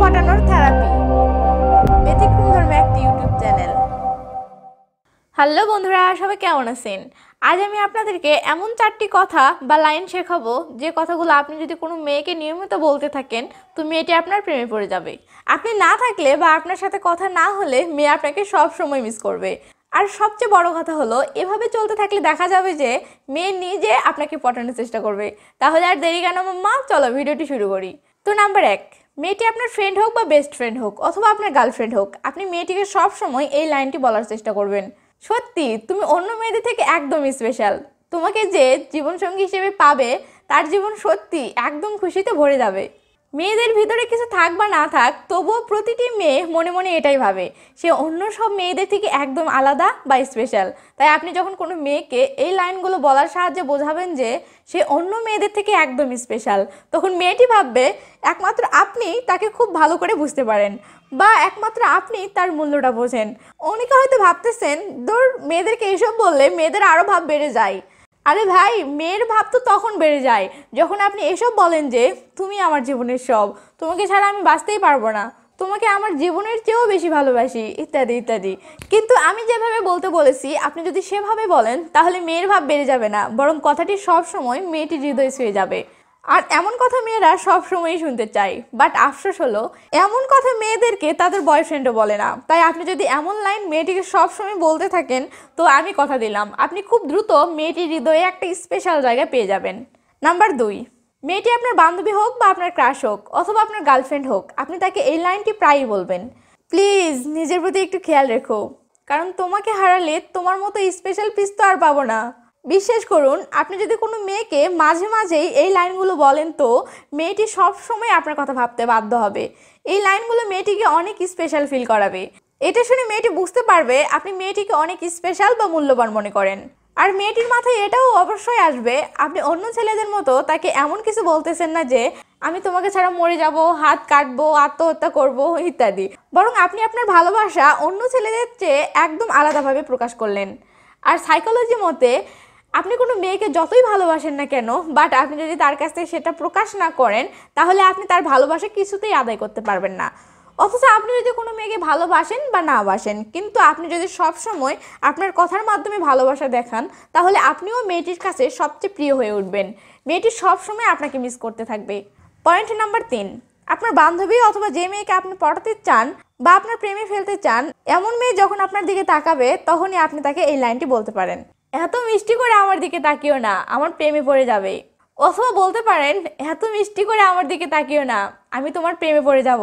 ফাটানোর therapy ব্যতিক্রম ধর্মে একটি ইউটিউব চ্যানেল হ্যালো বন্ধুরা সবাই কেমন আছেন আজ আমি আপনাদেরকে এমন চারটি কথা বা লাইন শেখাবো যে কথাগুলো আপনি যদি কোনো মেয়েকে নিয়মিত বলতে থাকেন তো মেয়েটি আপনার প্রেমে পড়ে যাবে আপনি না থাকলে বা আপনার সাথে কথা না হলে মেয়ে আপনাকে সব সময় মিস করবে আর সবচেয়ে বড় কথা হলো এভাবে চলতে থাকলে দেখা যাবে যে মেয়ে নিজে আপনাকে পটানোর চেষ্টা করবে তাহলে আর দেরি কেন মা চলো ভিডিওটি শুরু করি তো নাম্বার এক মেয়েটি আপনার ফ্রেন্ড হোক বা বেস্ট ফ্রেন্ড হোক অথবা আপনার গার্লফ্রেন্ড হোক আপনি মেয়েটিকে সবসময় এই লাইনটি বলার চেষ্টা করবেন সত্যি তুমি অন্য মেয়েদের থেকে একদমই স্পেশাল তোমাকে যে জীবনসঙ্গী হিসেবে পাবে তার জীবন সত্যি একদম খুশিতে ভরে যাবে মেয়েদের ভিতরে কিছু থাক বা না থাক তবুও প্রতিটি মেয়ে মনে মনে এটাই ভাবে সে অন্য সব মেয়েদের থেকে একদম আলাদা বা স্পেশাল তাই আপনি যখন কোনো মেয়েকে এই লাইনগুলো বলার সাহায্যে বোঝাবেন যে সে অন্য মেয়েদের থেকে একদম স্পেশাল তখন মেয়েটি ভাববে একমাত্র আপনি তাকে খুব ভালো করে বুঝতে পারেন বা একমাত্র আপনি তার মূল্যটা বোঝেন অনেকে হয়তো ভাবতেছেন ধর মেয়েদেরকে এইসব বললে মেয়েদের আরও ভাব বেড়ে যায় আরে ভাই মেয়ের ভাব তো তখন বেড়ে যায় যখন আপনি এসব বলেন যে তুমি আমার জীবনের সব তোমাকে ছাড়া আমি বাঁচতেই পারবো না তোমাকে আমার জীবনের চেয়েও বেশি ভালোবাসি ইত্যাদি ইত্যাদি কিন্তু আমি যেভাবে বলতে বলেছি আপনি যদি সেভাবে বলেন তাহলে মেয়ের ভাব বেড়ে যাবে না বরং কথাটি সবসময় মেয়েটি হৃদয় ছুঁয়ে যাবে আর এমন কথা মেয়েরা সব সময়ই শুনতে চায় বাট আফসোস হলো এমন কথা মেয়েদেরকে তাদের বয়ফ্রেন্ডও বলে না তাই আপনি যদি এমন লাইন মেয়েটিকে সবসময় বলতে থাকেন তো আমি কথা দিলাম আপনি খুব দ্রুত মেয়েটির হৃদয়ে একটা স্পেশাল জায়গা পেয়ে যাবেন নাম্বার দুই মেয়েটি আপনার বান্ধবী হোক বা আপনার ক্রাশ হোক অথবা আপনার গার্লফ্রেন্ড হোক আপনি তাকে এই লাইনটি প্রায়ই বলবেন প্লিজ নিজের প্রতি একটু খেয়াল রেখো কারণ তোমাকে হারালে তোমার মতো স্পেশাল পিস তো আর পাবো না বিশ্বাস করুন আপনি যদি কোনো মেয়েকে মাঝে মাঝেই এই লাইনগুলো বলেন তো মেয়েটি সবসময় আপনার কথা ভাবতে বাধ্য হবে এই লাইনগুলো মেয়েটিকে অনেক স্পেশাল ফিল করাবে এটা শুনে মেয়েটি বুঝতে পারবে আপনি মেয়েটিকে অনেক স্পেশাল বা মূল্যবান মনে করেন আর মেয়েটির মাথায় এটাও অবশ্যই আসবে আপনি অন্য ছেলেদের মতো তাকে এমন কিছু বলতেছেন না যে আমি তোমাকে ছাড়া মরে যাব হাত কাটবো আত্মহত্যা করব ইত্যাদি বরং আপনি আপনার ভালোবাসা অন্য ছেলেদের চেয়ে একদম আলাদাভাবে প্রকাশ করলেন আর সাইকোলজি মতে আপনি কোনো মেয়েকে যতই ভালোবাসেন না কেন বাট আপনি যদি তার কাছ থেকে সেটা প্রকাশ না করেন তাহলে আপনি তার ভালোবাসা কিছুতেই আদায় করতে পারবেন না অথচ আপনি যদি কোনো মেয়েকে ভালোবাসেন বা না বাসেন কিন্তু আপনি যদি সব সময় আপনার কথার মাধ্যমে ভালোবাসা দেখান তাহলে আপনিও মেয়েটির কাছে সবচেয়ে প্রিয় হয়ে উঠবেন মেয়েটি সব সময় আপনাকে মিস করতে থাকবে পয়েন্ট নাম্বার তিন আপনার বান্ধবী অথবা যে মেয়েকে আপনি পড়াতে চান বা আপনার প্রেমে ফেলতে চান এমন মেয়ে যখন আপনার দিকে তাকাবে তখনই আপনি তাকে এই লাইনটি বলতে পারেন এত মিষ্টি করে আমার দিকে তাকিও না আমার প্রেমে পড়ে যাবে অথবা বলতে পারেন এত মিষ্টি করে আমার দিকে তাকিও না আমি তোমার প্রেমে পড়ে যাব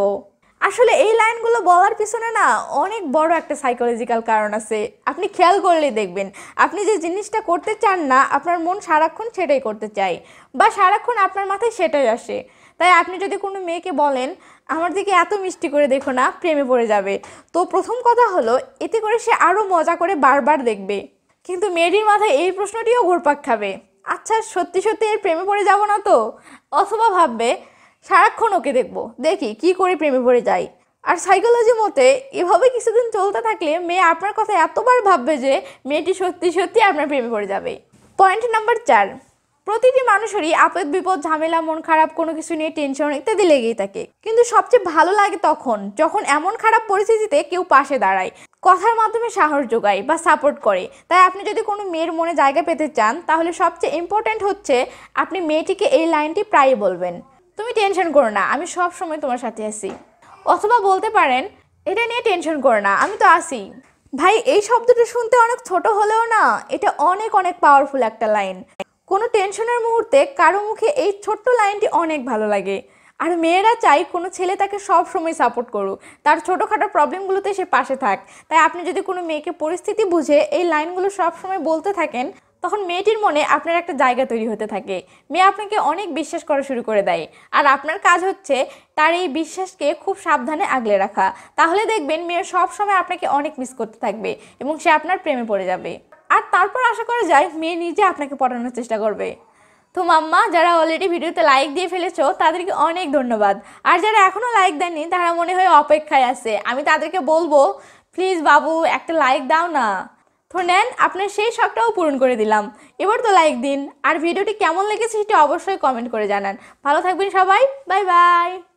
আসলে এই লাইনগুলো বলার পিছনে না অনেক বড় একটা সাইকোলজিক্যাল কারণ আছে আপনি খেয়াল করলেই দেখবেন আপনি যে জিনিসটা করতে চান না আপনার মন সারাক্ষণ সেটাই করতে চায় বা সারাক্ষণ আপনার মাথায় সেটাই আসে তাই আপনি যদি কোনো মেয়েকে বলেন আমার দিকে এত মিষ্টি করে দেখো না প্রেমে পড়ে যাবে তো প্রথম কথা হলো এতে করে সে আরও মজা করে বারবার দেখবে কিন্তু মেয়েটির মাথায় এই প্রশ্নটিও ঘুরপাক খাবে আচ্ছা সত্যি সত্যি এর প্রেমে পড়ে যাব না তো অথবা ভাববে সারাক্ষণ ওকে দেখবো দেখি কি করে প্রেমে পড়ে যাই আর সাইকোলজি মতে এভাবে কিছুদিন চলতে থাকলে মেয়ে আপনার কথা এতবার ভাববে যে মেয়েটি সত্যি সত্যি আপনার প্রেমে পড়ে যাবে পয়েন্ট নাম্বার চার প্রতিটি মানুষেরই আপদ বিপদ ঝামেলা মন খারাপ কোনো কিছু নিয়ে টেনশন ইত্যাদি লেগেই থাকে কিন্তু সবচেয়ে ভালো লাগে তখন যখন এমন খারাপ পরিস্থিতিতে কেউ পাশে দাঁড়ায় কথার মাধ্যমে সাহস যোগায় বা সাপোর্ট করে তাই আপনি যদি কোনো মেয়ের মনে জায়গা পেতে চান তাহলে সবচেয়ে ইম্পর্ট্যান্ট হচ্ছে আপনি মেয়েটিকে এই লাইনটি প্রায়ই বলবেন তুমি টেনশন করো না আমি সব সময় তোমার সাথে আছি অথবা বলতে পারেন এটা নিয়ে টেনশন করো না আমি তো আসি ভাই এই শব্দটা শুনতে অনেক ছোট হলেও না এটা অনেক অনেক পাওয়ারফুল একটা লাইন কোনো টেনশনের মুহূর্তে কারো মুখে এই ছোট্ট লাইনটি অনেক ভালো লাগে আর মেয়েরা চাই কোনো ছেলে তাকে সব সময় সাপোর্ট করুক তার ছোটোখাটো প্রবলেমগুলোতে সে পাশে থাক তাই আপনি যদি কোনো মেয়েকে পরিস্থিতি বুঝে এই লাইনগুলো সব সময় বলতে থাকেন তখন মেয়েটির মনে আপনার একটা জায়গা তৈরি হতে থাকে মেয়ে আপনাকে অনেক বিশ্বাস করা শুরু করে দেয় আর আপনার কাজ হচ্ছে তার এই বিশ্বাসকে খুব সাবধানে আগলে রাখা তাহলে দেখবেন মেয়ে সব সময় আপনাকে অনেক মিস করতে থাকবে এবং সে আপনার প্রেমে পড়ে যাবে আর তারপর আশা করা যায় মেয়ে নিজে আপনাকে পড়ানোর চেষ্টা করবে তো মাম্মা যারা অলরেডি ভিডিওতে লাইক দিয়ে ফেলেছো তাদেরকে অনেক ধন্যবাদ আর যারা এখনও লাইক দেননি তারা মনে হয় অপেক্ষায় আছে আমি তাদেরকে বলবো প্লিজ বাবু একটা লাইক দাও না তো নেন আপনার সেই শখটাও পূরণ করে দিলাম এবার তো লাইক দিন আর ভিডিওটি কেমন লেগেছে সেটি অবশ্যই কমেন্ট করে জানান ভালো থাকবেন সবাই বাই বাই